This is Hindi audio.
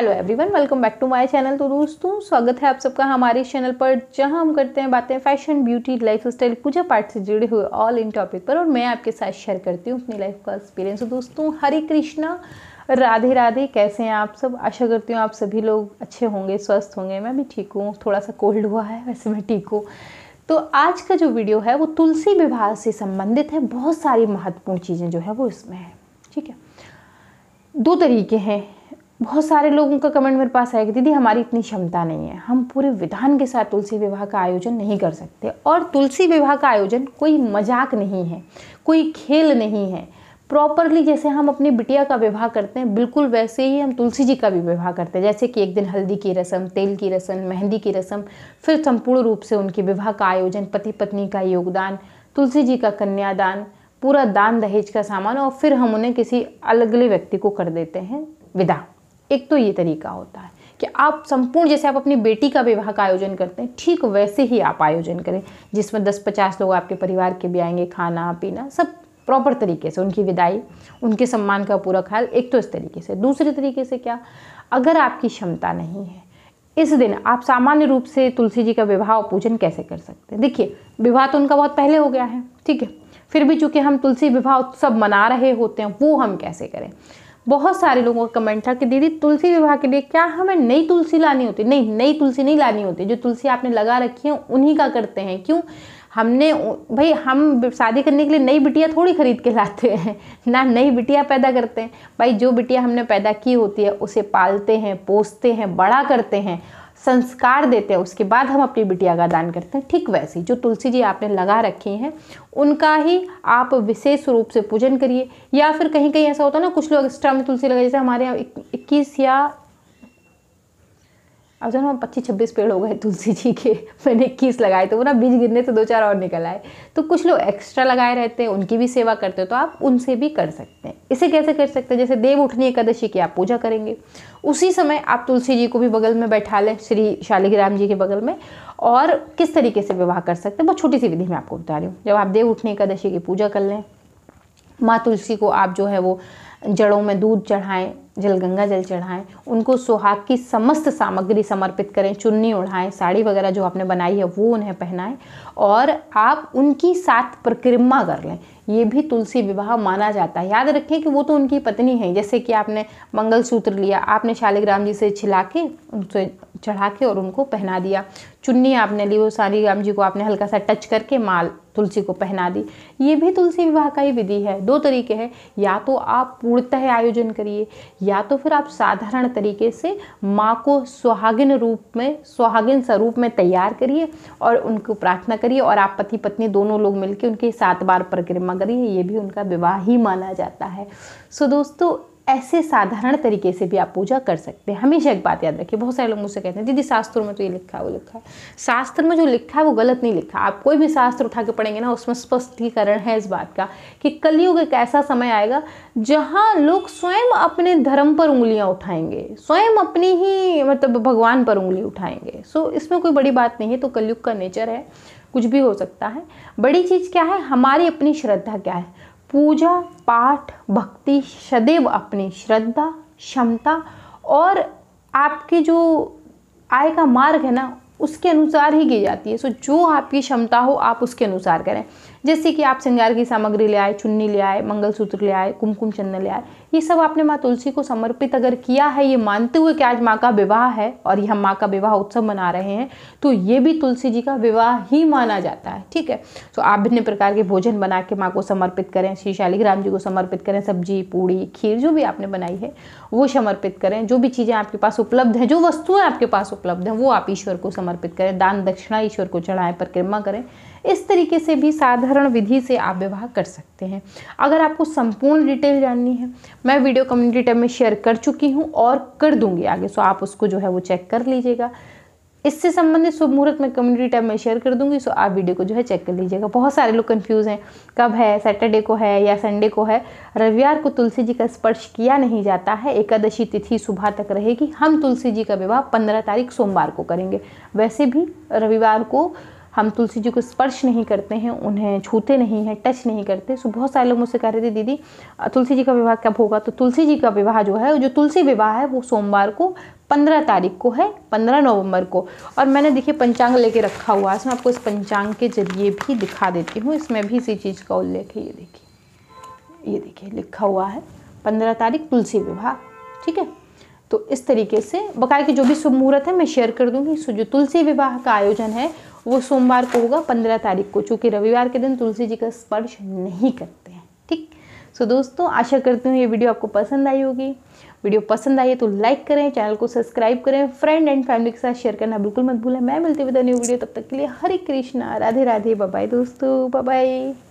hello everyone welcome back to my channel तो दोस्तों स्वागत है आप सबका हमारे चैनल पर जहां हम करते हैं बातें फैशन ब्यूटी लाइफ स्टाइल पूजा पाठ से जुड़े हुए ऑल इन टॉपिक पर और मैं आपके साथ शेयर करती हूँ अपनी लाइफ का एक्सपीरियंस तो दोस्तों हरे कृष्णा राधे राधे कैसे हैं आप सब आशा करती हूँ आप सभी लोग अच्छे होंगे स्वस्थ होंगे मैं भी ठीक हूँ थोड़ा सा कोल्ड हुआ है वैसे मैं ठीक हूँ तो आज का जो वीडियो है वो तुलसी विवाह से संबंधित है बहुत सारी महत्वपूर्ण चीज़ें जो है वो इसमें है ठीक है दो तरीके हैं बहुत सारे लोगों का कमेंट मेरे पास आया कि दीदी हमारी इतनी क्षमता नहीं है हम पूरे विधान के साथ तुलसी विवाह का आयोजन नहीं कर सकते और तुलसी विवाह का आयोजन कोई मजाक नहीं है कोई खेल नहीं है प्रॉपरली जैसे हम अपनी बिटिया का विवाह करते हैं बिल्कुल वैसे ही हम तुलसी जी का भी विवाह करते हैं जैसे कि एक दिन हल्दी की रस्म तेल की रस्म मेहंदी की रस्म फिर संपूर्ण रूप से उनके विवाह का आयोजन पति पत्नी का योगदान तुलसी जी का कन्यादान पूरा दान दहेज का सामान और फिर हम उन्हें किसी अलगले व्यक्ति को कर देते हैं विदा एक तो ये तरीका होता है कि आप संपूर्ण जैसे आप अपनी बेटी का विवाह का आयोजन करते हैं ठीक वैसे ही आप आयोजन करें जिसमें दस पचास लोग आपके परिवार के भी आएंगे खाना पीना सब प्रॉपर तरीके से उनकी विदाई उनके सम्मान का पूरा ख्याल एक तो इस तरीके से दूसरे तरीके से क्या अगर आपकी क्षमता नहीं है इस दिन आप सामान्य रूप से तुलसी जी का विवाह और पूजन कैसे कर सकते हैं देखिए विवाह तो उनका बहुत पहले हो गया है ठीक है फिर भी चूंकि हम तुलसी विवाह उत्सव मना रहे होते हैं वो हम कैसे करें बहुत सारे लोगों का कमेंट था कि दीदी तुलसी विवाह के लिए क्या हमें नई तुलसी लानी होती नहीं नई तुलसी नहीं लानी होती जो तुलसी आपने लगा रखी है उन्हीं का करते हैं क्यों हमने भाई हम शादी करने के लिए नई बिटिया थोड़ी खरीद के लाते हैं ना नई बिटिया पैदा करते हैं भाई जो बिटिया हमने पैदा की होती है उसे पालते हैं पोसते हैं बड़ा करते हैं संस्कार देते हैं उसके बाद हम अपनी बिटिया का दान करते हैं ठीक वैसे जो तुलसी जी आपने लगा रखे हैं उनका ही आप विशेष रूप से पूजन करिए या फिर कहीं कहीं ऐसा होता है ना कुछ लोग एक्स्ट्रा में तुलसी लगाए जैसे हमारे यहाँ इक्कीस या अब जब हाँ, पच्चीस छब्बीस पेड़ हो गए तुलसी जी के मैंने इक्कीस लगाए तो वो ना बीज गिरने से दो चार और निकल आए तो कुछ लोग एक्स्ट्रा लगाए रहते हैं उनकी भी सेवा करते हो तो आप उनसे भी कर सकते हैं इसे कैसे कर सकते हैं जैसे देव उठनी एकादशी की आप पूजा करेंगे उसी समय आप तुलसी जी को भी बगल में बैठा लें श्री शालिग्राम जी के बगल में और किस तरीके से विवाह कर सकते हैं बहुत छोटी सी विधि मैं आपको बता रही हूँ जब आप देव उठनी एकादशी की पूजा कर लें माँ तुलसी को आप जो है वो जड़ों में दूध चढ़ाएं जल गंगा जल चढ़ाएं उनको सुहाग की समस्त सामग्री समर्पित करें चुन्नी ओढ़ाएं साड़ी वगैरह जो आपने बनाई है वो उन्हें पहनाएं और आप उनकी साथ परिक्रमा कर लें ये भी तुलसी विवाह माना जाता है याद रखें कि वो तो उनकी पत्नी है जैसे कि आपने मंगलसूत्र लिया आपने शालिग्राम जी से छिला के उनसे चढ़ा के और उनको पहना दिया चुन्नी आपने ली वो सारी राम जी को आपने हल्का सा टच करके माल तुलसी को पहना दी ये भी तुलसी विवाह का ही विधि है दो तरीके हैं या तो आप पूर्णतः आयोजन करिए या तो फिर आप साधारण तरीके से माँ को सुहागिन रूप में सुहागिन स्वरूप में तैयार करिए और उनको प्रार्थना करिए और आप पति पत्नी दोनों लोग मिलकर उनकी सात बार परिक्रमा करिए ये भी उनका विवाह ही माना जाता है सो दोस्तों ऐसे साधारण तरीके से भी आप पूजा कर सकते हैं हमेशा एक बात याद रखिए बहुत सारे लोग मुझसे कहते हैं दीदी शास्त्रों में तो ये लिखा है वो लिखा है शास्त्र में जो लिखा है वो गलत नहीं लिखा आप कोई भी शास्त्र उठा के पढ़ेंगे ना उसमें स्पष्टीकरण है इस बात का कि कलयुग एक ऐसा समय आएगा जहाँ लोग स्वयं अपने धर्म पर उंगलियाँ उठाएंगे स्वयं अपनी ही मतलब भगवान पर उंगली उठाएंगे सो इसमें कोई बड़ी बात नहीं है तो कलयुग का नेचर है कुछ भी हो सकता है बड़ी चीज़ क्या है हमारी अपनी श्रद्धा क्या है पूजा पाठ भक्ति सदैव अपने श्रद्धा क्षमता और आपके जो आय का मार्ग है ना उसके अनुसार ही की जाती है सो जो आपकी क्षमता हो आप उसके अनुसार करें जैसे कि आप श्रृंगार की सामग्री ले आए चुन्नी ले आए मंगलसूत्र ले आए कुमकुम चंदन ले आए ये सब आपने माँ तुलसी को समर्पित अगर किया है ये मानते हुए कि आज माँ का विवाह है और ये हम माँ का विवाह उत्सव मना रहे हैं तो ये भी तुलसी जी का विवाह ही माना जाता है ठीक है तो आप भिन्न प्रकार के भोजन बना के माँ को समर्पित करें श्री शालिग्राम जी को समर्पित करें सब्जी पूड़ी खीर जो भी आपने बनाई है वो समर्पित करें जो भी चीज़ें आपके पास उपलब्ध हैं जो वस्तुएँ आपके पास उपलब्ध हैं वो आप ईश्वर को समर्पित करें दान दक्षिणा ईश्वर को चढ़ाएँ परिक्रमा करें इस तरीके से भी साधारण विधि से आप विवाह कर सकते हैं अगर आपको संपूर्ण डिटेल जाननी है मैं वीडियो कम्युनिटी टैब में शेयर कर चुकी हूँ और कर दूंगी आगे सो आप उसको जो है वो चेक कर लीजिएगा इससे संबंधित शुभ मुहूर्त मैं कम्युनिटी टैब में शेयर कर दूंगी सो आप वीडियो को जो है चेक कर लीजिएगा बहुत सारे लोग कन्फ्यूज हैं कब है सैटरडे को है या संडे को है रविवार को तुलसी जी का स्पर्श किया नहीं जाता है एकादशी तिथि सुबह तक रहेगी हम तुलसी जी का विवाह पंद्रह तारीख सोमवार को करेंगे वैसे भी रविवार को हम तुलसी जी को स्पर्श नहीं करते हैं उन्हें छूते नहीं हैं टच नहीं करते सो बहुत सारे लोग मुझसे कह रहे थे दीदी तुलसी जी का विवाह कब होगा तो तुलसी जी का विवाह जो है जो तुलसी विवाह है वो सोमवार को पंद्रह तारीख को है पंद्रह नवंबर को और मैंने देखिए पंचांग लेके रखा हुआ है इसमें आपको इस पंचांग के जरिए भी दिखा देती हूँ इसमें भी इसी चीज़ का उल्लेख है ये देखिए ये देखिए लिखा हुआ है पंद्रह तारीख तुलसी विवाह ठीक है तो इस तरीके से बकाया की जो भी शुभ मुहूर्त है मैं शेयर कर दूंगी सो जो तुलसी विवाह का आयोजन है वो सोमवार को होगा पंद्रह तारीख को चूँकि रविवार के दिन तुलसी जी का स्पर्श नहीं करते हैं ठीक सो दोस्तों आशा करती हूँ ये वीडियो आपको पसंद आई होगी वीडियो पसंद आई है तो लाइक करें चैनल को सब्सक्राइब करें फ्रेंड एंड फैमिली के साथ शेयर करना बिल्कुल मत भूलें मैं मिलती हूँ न्यू वीडियो तब तक के लिए हरे कृष्णा राधे राधे बाय दोस्तों बाय